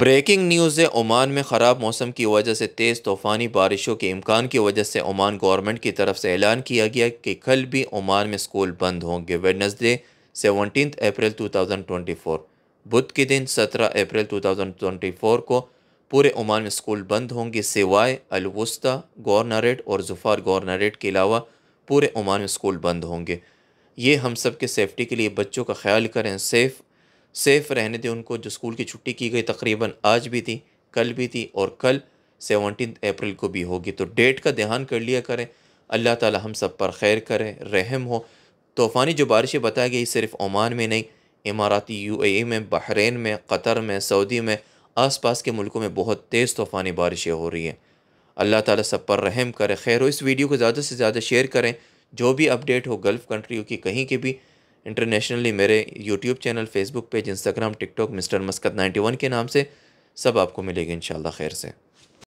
breaking news है Oman में ख़राब मौसम की वजह से तेज़ तूफ़ानी बारिशों के इम्कान की वजह से ओमान गवर्नमेंट की तरफ से ऐलान किया गया कि कल भी ओमान में स्कूल बंद होंगे वेडनसडे सेवनटीन अप्रैल 2024 बुध के दिन 17 अप्रैल 2024 को पूरे ओमान में स्कूल बंद होंगे सिवाय अलवस्ता गवर्नरेट और जुफार गवर्नरेट के अलावा पूरे ओमान में स्कूल बंद होंगे ये हम सब के सेफ्टी के लिए बच्चों का ख्याल करें सेफ़ सेफ़ रहने दें उनको जो स्कूल की छुट्टी की गई तकरीबन आज भी थी कल भी थी और कल सेवनटीन अप्रैल को भी होगी तो डेट का ध्यान कर लिया करें अल्लाह ताला हम सब पर खैर करें रहम हो तूफ़ानी जो बारिशें बताई गई सिर्फ ओमान में नहीं इमाराती यूएई में बहरीन में कतर में सऊदी में आसपास के मुल्कों में बहुत तेज़ तूफ़ानी बारिशें हो रही हैं अल्लाह ताला सब पर रहम करें खैर हो इस वीडियो को ज़्यादा से ज़्यादा शेयर करें जो भी अपडेट हो गल्फ़ कंट्रियों की कहीं के भी इंटरनेशनली मेरे YouTube channel Facebook page Instagram TikTok mister Muscat 91 के नाम से सब आपको मिलेगी इन खैर से